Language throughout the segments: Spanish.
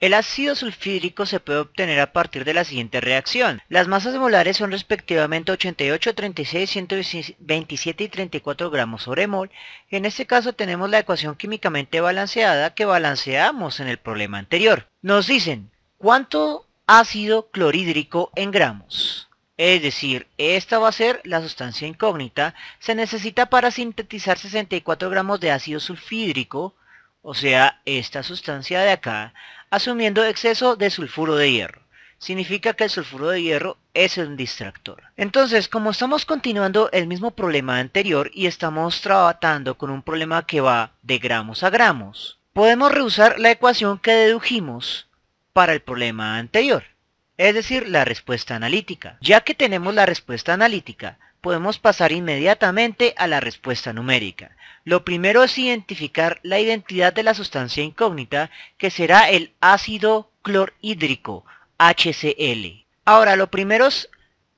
El ácido sulfídrico se puede obtener a partir de la siguiente reacción. Las masas molares son respectivamente 88, 36, 127 y 34 gramos sobre mol. En este caso tenemos la ecuación químicamente balanceada que balanceamos en el problema anterior. Nos dicen, ¿cuánto ácido clorhídrico en gramos? Es decir, esta va a ser la sustancia incógnita. Se necesita para sintetizar 64 gramos de ácido sulfídrico o sea, esta sustancia de acá, asumiendo exceso de sulfuro de hierro. Significa que el sulfuro de hierro es un distractor. Entonces, como estamos continuando el mismo problema anterior y estamos tratando con un problema que va de gramos a gramos, podemos reusar la ecuación que dedujimos para el problema anterior, es decir, la respuesta analítica. Ya que tenemos la respuesta analítica, podemos pasar inmediatamente a la respuesta numérica. Lo primero es identificar la identidad de la sustancia incógnita, que será el ácido clorhídrico, HCl. Ahora, lo primero es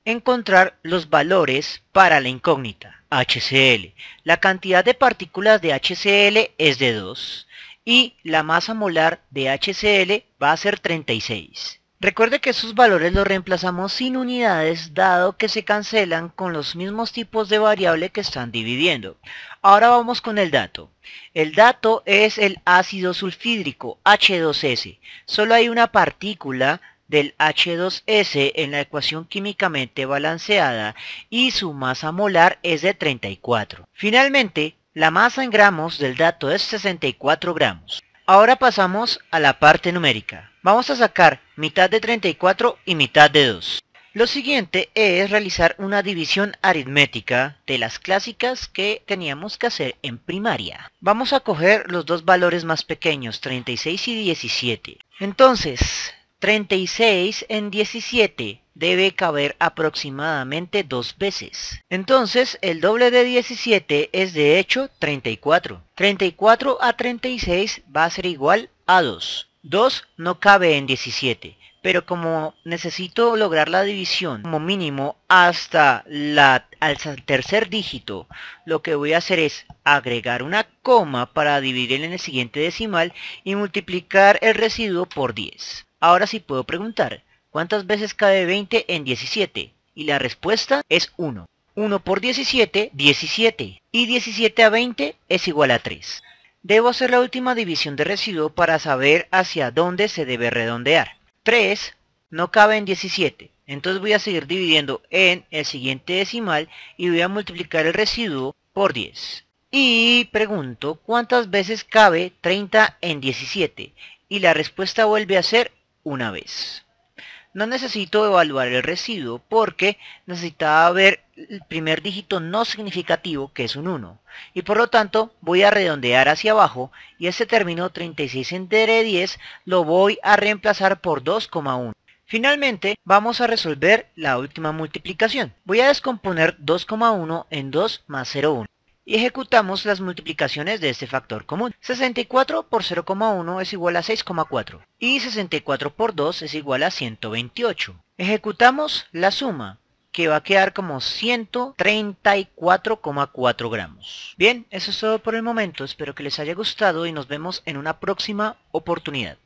encontrar los valores para la incógnita, HCl. La cantidad de partículas de HCl es de 2 y la masa molar de HCl va a ser 36. Recuerde que esos valores los reemplazamos sin unidades dado que se cancelan con los mismos tipos de variable que están dividiendo. Ahora vamos con el dato. El dato es el ácido sulfídrico H2S. Solo hay una partícula del H2S en la ecuación químicamente balanceada y su masa molar es de 34. Finalmente, la masa en gramos del dato es 64 gramos. Ahora pasamos a la parte numérica. Vamos a sacar mitad de 34 y mitad de 2. Lo siguiente es realizar una división aritmética de las clásicas que teníamos que hacer en primaria. Vamos a coger los dos valores más pequeños, 36 y 17. Entonces, 36 en 17 debe caber aproximadamente dos veces. Entonces, el doble de 17 es de hecho 34. 34 a 36 va a ser igual a 2. 2 no cabe en 17, pero como necesito lograr la división como mínimo hasta, la, tercer dígito, lo que voy a hacer es agregar una coma para dividir en el siguiente decimal y multiplicar el residuo por 10. Ahora sí puedo preguntar, ¿cuántas veces cabe 20 en 17? Y la respuesta es 1. 1 por 17, 17. Y 17 a 20 es igual a 3. Debo hacer la última división de residuo para saber hacia dónde se debe redondear. 3 no cabe en 17. Entonces voy a seguir dividiendo en el siguiente decimal y voy a multiplicar el residuo por 10. Y pregunto, ¿cuántas veces cabe 30 en 17? Y la respuesta vuelve a ser una vez. No necesito evaluar el residuo porque necesitaba ver el primer dígito no significativo que es un 1 y por lo tanto voy a redondear hacia abajo y este término 36 entre 10 lo voy a reemplazar por 2,1. Finalmente vamos a resolver la última multiplicación. Voy a descomponer 2,1 en 2 más 0,1 y ejecutamos las multiplicaciones de este factor común. 64 por 0,1 es igual a 6,4 y 64 por 2 es igual a 128. Ejecutamos la suma que va a quedar como 134,4 gramos. Bien, eso es todo por el momento, espero que les haya gustado y nos vemos en una próxima oportunidad.